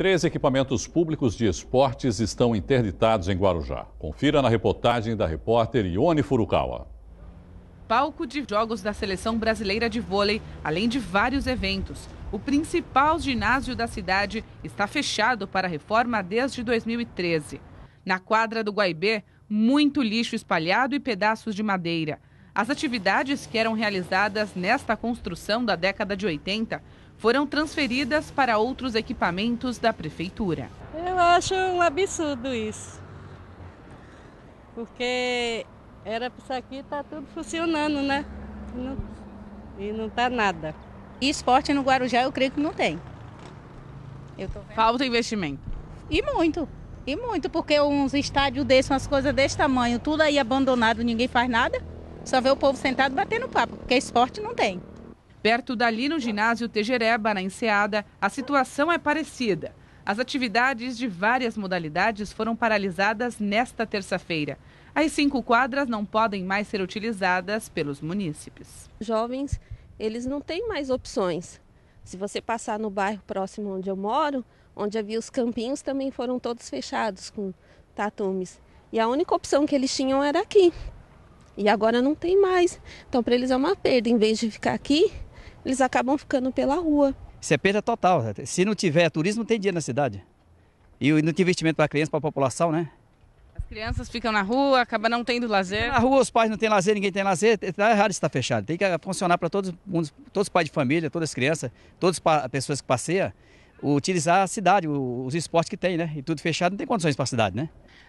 Três equipamentos públicos de esportes estão interditados em Guarujá. Confira na reportagem da repórter Ione Furukawa. Palco de jogos da Seleção Brasileira de Vôlei, além de vários eventos. O principal ginásio da cidade está fechado para reforma desde 2013. Na quadra do Guaibê, muito lixo espalhado e pedaços de madeira. As atividades que eram realizadas nesta construção da década de 80 foram transferidas para outros equipamentos da prefeitura. Eu acho um absurdo isso. Porque era para isso aqui estar tá tudo funcionando, né? Não, e não está nada. E esporte no Guarujá eu creio que não tem. Falta investimento. E muito. E muito, porque uns estádios desses, umas coisas desse tamanho, tudo aí abandonado, ninguém faz nada. Só vê o povo sentado batendo papo, porque esporte não tem. Perto dali, no ginásio Tejereba, na Enseada, a situação é parecida. As atividades de várias modalidades foram paralisadas nesta terça-feira. As cinco quadras não podem mais ser utilizadas pelos munícipes. Jovens, eles não têm mais opções. Se você passar no bairro próximo onde eu moro, onde havia os campinhos, também foram todos fechados com tatumes. E a única opção que eles tinham era aqui. E agora não tem mais. Então, para eles é uma perda. Em vez de ficar aqui, eles acabam ficando pela rua. Isso é perda total. Né? Se não tiver turismo, não tem dinheiro na cidade. E não tem investimento para a criança, para a população, né? As crianças ficam na rua, acaba não tendo lazer. Na rua, os pais não têm lazer, ninguém tem lazer. Está errado estar tá fechado. Tem que funcionar para todos, todos os pais de família, todas as crianças, todas as pessoas que passeiam utilizar a cidade, os esportes que tem, né? E tudo fechado não tem condições para a cidade, né?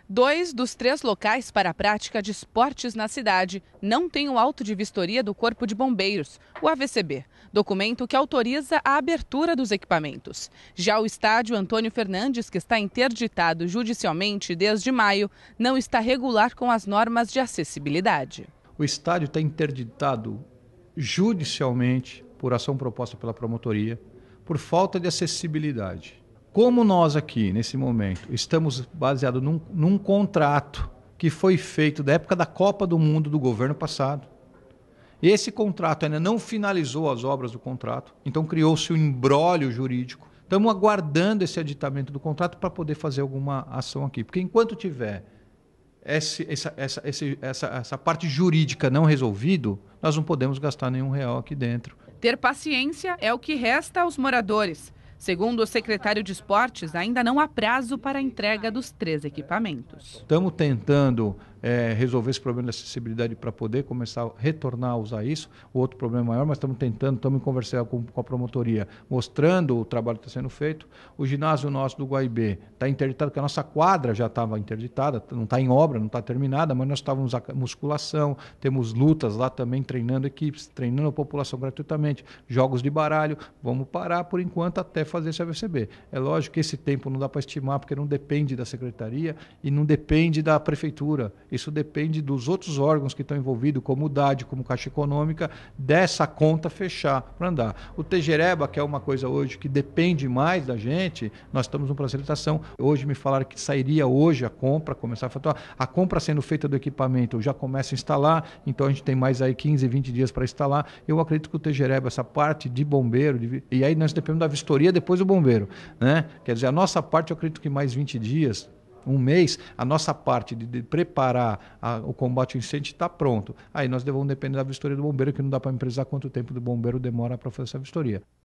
Dois dos três locais para a prática de esportes na cidade não têm o auto de vistoria do Corpo de Bombeiros, o AVCB, documento que autoriza a abertura dos equipamentos. Já o estádio Antônio Fernandes, que está interditado judicialmente desde maio, não está regular com as normas de acessibilidade. O estádio está interditado judicialmente por ação proposta pela promotoria por falta de acessibilidade. Como nós aqui, nesse momento, estamos baseados num, num contrato que foi feito da época da Copa do Mundo do governo passado, esse contrato ainda não finalizou as obras do contrato, então criou-se um embrólio jurídico. Estamos aguardando esse aditamento do contrato para poder fazer alguma ação aqui. Porque enquanto tiver esse, essa, essa, esse, essa, essa parte jurídica não resolvido, nós não podemos gastar nenhum real aqui dentro. Ter paciência é o que resta aos moradores. Segundo o secretário de Esportes, ainda não há prazo para a entrega dos três equipamentos. Estamos tentando é, resolver esse problema da acessibilidade para poder começar a retornar a usar isso. O outro problema maior, mas estamos tentando, estamos conversando com, com a promotoria, mostrando o trabalho que está sendo feito. O ginásio nosso do Guaibê está interditado, porque a nossa quadra já estava interditada, não está em obra, não está terminada, mas nós estávamos a musculação, temos lutas lá também, treinando equipes, treinando a população gratuitamente, jogos de baralho. Vamos parar por enquanto até fazer esse AVCB. É lógico que esse tempo não dá para estimar, porque não depende da secretaria e não depende da prefeitura isso depende dos outros órgãos que estão envolvidos, como o DAD, como Caixa Econômica, dessa conta fechar para andar. O Tejereba, que é uma coisa hoje que depende mais da gente, nós estamos no de licitação. Hoje me falaram que sairia hoje a compra, começar a faturar. A compra sendo feita do equipamento já começa a instalar, então a gente tem mais aí 15, 20 dias para instalar. Eu acredito que o Tejereba, essa parte de bombeiro, de... e aí nós dependemos da vistoria depois do bombeiro. Né? Quer dizer, a nossa parte eu acredito que mais 20 dias, um mês, a nossa parte de, de preparar a, o combate ao incêndio está pronto. Aí nós devemos depender da vistoria do bombeiro, que não dá para empresar quanto tempo do bombeiro demora para fazer essa vistoria.